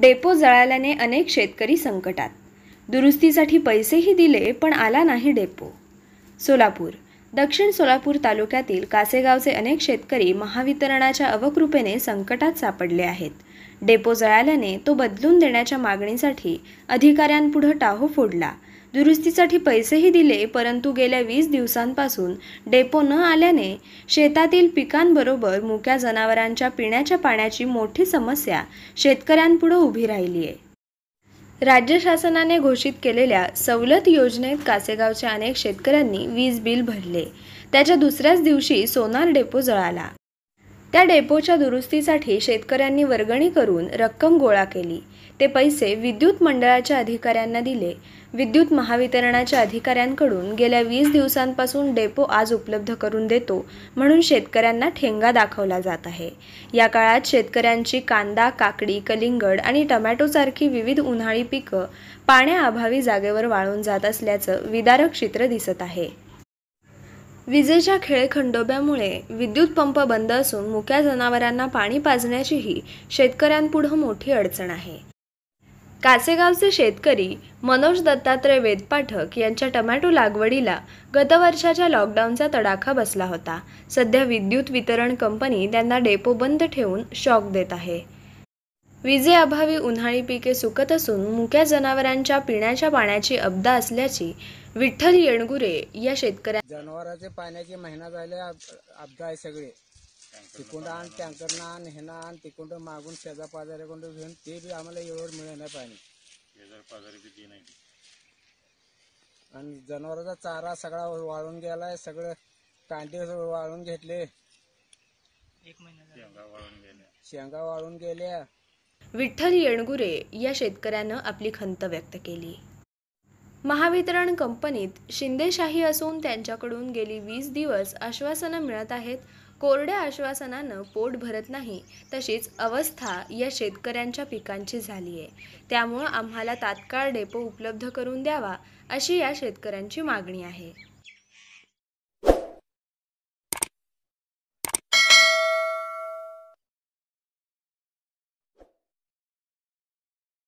depot जळाल्याने अनेक शेतकरी संकटात दुरुस्तीसाठी पैसेही दिले पण आला नाही डेपो सोलापूर दक्षिण सोलापूर तालुक्यातील कासेगावचे अनेक शेतकरी महावितरणाच्या अवकृपेने संकटात सापडले आहेत डेपो जळाल्याने तो बदलून देण्याच्या मागणीसाठी अधिकाऱ्यांपुढं टाहो फोडला दुरुस्तीसाठी पैसेही दिले परंतु गेल्या वीस दिवसांपासून डेपो न आल्याने शेतातील पिकांबरोबर मुक्या जनावरांच्या पिण्याच्या पाण्याची मोठी समस्या शेतकऱ्यांपुढे उभी राहिली आहे राज्य शासनाने घोषित केलेल्या सवलत योजनेत कासेगावच्या अनेक शेतकऱ्यांनी वीज बिल भरले त्याच्या दुसऱ्याच दिवशी सोनार डेपो जळाला त्या डेपोच्या दुरुस्तीसाठी शेतकऱ्यांनी वर्गणी करून रक्कम गोळा केली ते पैसे विद्युत मंडळाच्या अधिकाऱ्यांना दिले विद्युत महावितरणाच्या अधिकाऱ्यांकडून गेल्या वीस दिवसांपासून डेपो आज उपलब्ध करून देतो म्हणून शेतकऱ्यांना ठेंगा दाखवला जात आहे या काळात शेतकऱ्यांची कांदा काकडी कलिंगड आणि टमॅटोसारखी विविध उन्हाळी पिकं पाण्याअभावी जागेवर वाळून जात असल्याचं विदारक चित्र दिसत आहे विजेच्या खेळखंडोब्यामुळे विद्युत पंप बंद असून मुक्या जनावरांना पाणी पाजण्याचीही शेतकऱ्यांपुढं मोठी अडचण आहे कासेगावचे शेतकरी मनोज दत्तात्रय वेदपाठक यांच्या टमॅटो लागवडीला गतवर्षाच्या लॉकडाऊनचा तडाखा बसला होता सध्या विद्युत वितरण कंपनी त्यांना डेपो बंद ठेवून शॉक देत आहे विजे अभावी उन्हाळी पिके सुकत असून मुक्या जनावरांच्या पिण्याच्या पाण्याची अब्दा असल्याची विठ्ठल येणगुरे या शेतकऱ्या जनावरांचे पाण्याची महिना झाले अब्दा आहे सगळे तिकडून आण टँकर आण आण मागून शेजा पाजाऱ्याकडून घेऊन ते बी आम्हाला एवढं मिळणार पाणी आणि जनावरांचा चारा सगळा वाळून गेलाय सगळं कांदे वाळून घेतले एक महिना शेंगा वाळून गेल्या विठ्ठल येणगुरे या शेतकऱ्यानं आपली खंत व्यक्त केली महावितरण कंपनीत शिंदेशाही असून त्यांच्याकडून गेली वीस दिवस आश्वासनं मिळत आहेत कोरड्या आश्वासनानं पोट भरत नाही तशीच अवस्था या शेतकऱ्यांच्या पिकांची झाली आहे त्यामुळं आम्हाला तात्काळ डेपो उपलब्ध करून द्यावा अशी या शेतकऱ्यांची मागणी आहे